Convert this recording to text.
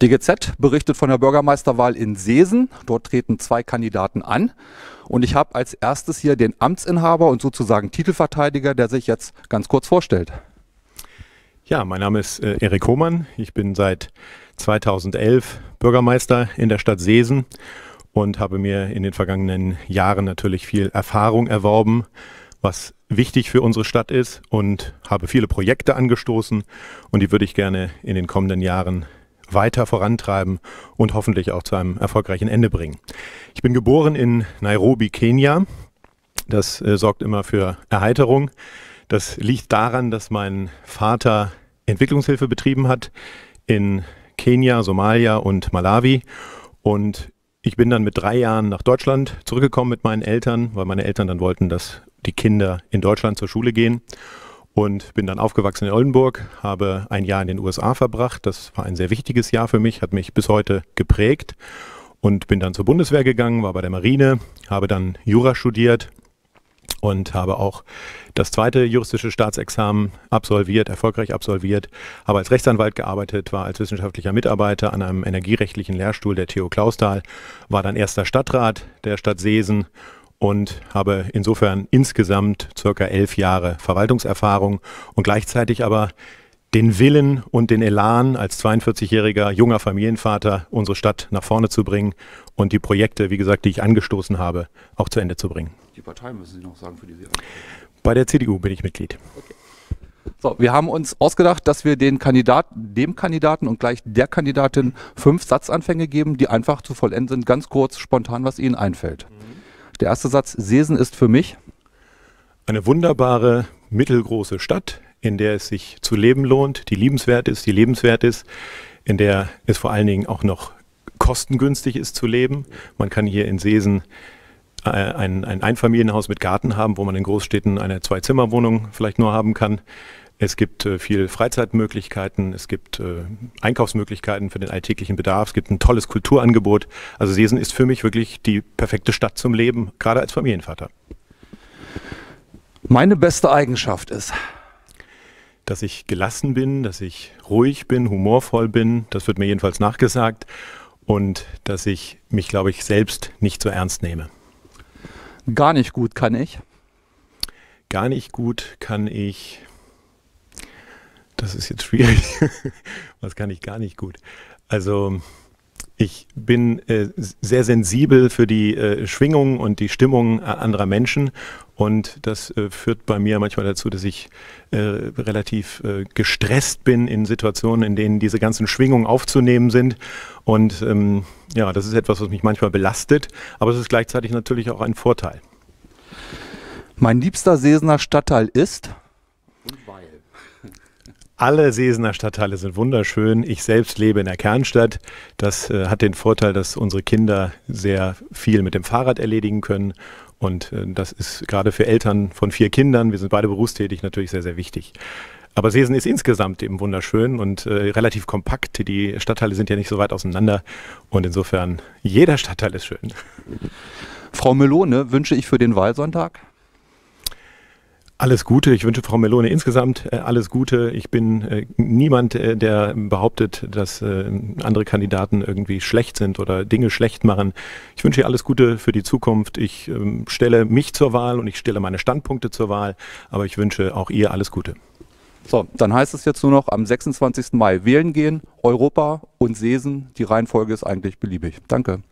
Die GZ berichtet von der Bürgermeisterwahl in Seesen. Dort treten zwei Kandidaten an. Und ich habe als erstes hier den Amtsinhaber und sozusagen Titelverteidiger, der sich jetzt ganz kurz vorstellt. Ja, mein Name ist äh, Erik Hohmann. Ich bin seit 2011 Bürgermeister in der Stadt Seesen und habe mir in den vergangenen Jahren natürlich viel Erfahrung erworben, was wichtig für unsere Stadt ist und habe viele Projekte angestoßen und die würde ich gerne in den kommenden Jahren weiter vorantreiben und hoffentlich auch zu einem erfolgreichen Ende bringen. Ich bin geboren in Nairobi, Kenia. Das äh, sorgt immer für Erheiterung. Das liegt daran, dass mein Vater Entwicklungshilfe betrieben hat in Kenia, Somalia und Malawi. Und ich bin dann mit drei Jahren nach Deutschland zurückgekommen mit meinen Eltern, weil meine Eltern dann wollten, dass die Kinder in Deutschland zur Schule gehen und bin dann aufgewachsen in Oldenburg, habe ein Jahr in den USA verbracht. Das war ein sehr wichtiges Jahr für mich, hat mich bis heute geprägt und bin dann zur Bundeswehr gegangen, war bei der Marine, habe dann Jura studiert und habe auch das zweite juristische Staatsexamen absolviert, erfolgreich absolviert, habe als Rechtsanwalt gearbeitet, war als wissenschaftlicher Mitarbeiter an einem energierechtlichen Lehrstuhl der TU Clausthal, war dann erster Stadtrat der Stadt Seesen und habe insofern insgesamt circa elf Jahre Verwaltungserfahrung und gleichzeitig aber den Willen und den Elan als 42-jähriger junger Familienvater unsere Stadt nach vorne zu bringen und die Projekte, wie gesagt, die ich angestoßen habe, auch zu Ende zu bringen. Die Partei müssen Sie noch sagen, für die Sie Bei der CDU bin ich Mitglied. Okay. So, wir haben uns ausgedacht, dass wir den Kandidaten, dem Kandidaten und gleich der Kandidatin fünf Satzanfänge geben, die einfach zu vollenden sind, ganz kurz, spontan, was Ihnen einfällt. Der erste Satz, Sesen ist für mich eine wunderbare mittelgroße Stadt, in der es sich zu leben lohnt, die liebenswert ist, die lebenswert ist, in der es vor allen Dingen auch noch kostengünstig ist zu leben. Man kann hier in Sesen äh, ein, ein Einfamilienhaus mit Garten haben, wo man in Großstädten eine Zwei-Zimmer-Wohnung vielleicht nur haben kann. Es gibt äh, viel Freizeitmöglichkeiten, es gibt äh, Einkaufsmöglichkeiten für den alltäglichen Bedarf, es gibt ein tolles Kulturangebot. Also Sesen ist für mich wirklich die perfekte Stadt zum Leben, gerade als Familienvater. Meine beste Eigenschaft ist, dass ich gelassen bin, dass ich ruhig bin, humorvoll bin, das wird mir jedenfalls nachgesagt und dass ich mich, glaube ich, selbst nicht so ernst nehme. Gar nicht gut kann ich. Gar nicht gut kann ich das ist jetzt schwierig. Was kann ich gar nicht gut. Also ich bin äh, sehr sensibel für die äh, Schwingungen und die Stimmungen äh, anderer Menschen und das äh, führt bei mir manchmal dazu, dass ich äh, relativ äh, gestresst bin in Situationen, in denen diese ganzen Schwingungen aufzunehmen sind. Und ähm, ja, das ist etwas, was mich manchmal belastet, aber es ist gleichzeitig natürlich auch ein Vorteil. Mein liebster Sesener Stadtteil ist? Alle Sesener Stadtteile sind wunderschön. Ich selbst lebe in der Kernstadt. Das äh, hat den Vorteil, dass unsere Kinder sehr viel mit dem Fahrrad erledigen können. Und äh, das ist gerade für Eltern von vier Kindern, wir sind beide berufstätig, natürlich sehr, sehr wichtig. Aber Sesen ist insgesamt eben wunderschön und äh, relativ kompakt. Die Stadtteile sind ja nicht so weit auseinander. Und insofern, jeder Stadtteil ist schön. Frau Melone wünsche ich für den Wahlsonntag. Alles Gute. Ich wünsche Frau Melone insgesamt äh, alles Gute. Ich bin äh, niemand, äh, der behauptet, dass andere Kandidaten irgendwie schlecht sind oder Dinge schlecht machen. Ich wünsche ihr alles Gute für die Zukunft. Ich ähm, stelle mich zur Wahl und ich stelle meine Standpunkte zur Wahl, aber ich wünsche auch ihr alles Gute. So, dann heißt es jetzt nur noch am 26. Mai wählen gehen, Europa und Sesen. Die Reihenfolge ist eigentlich beliebig. Danke.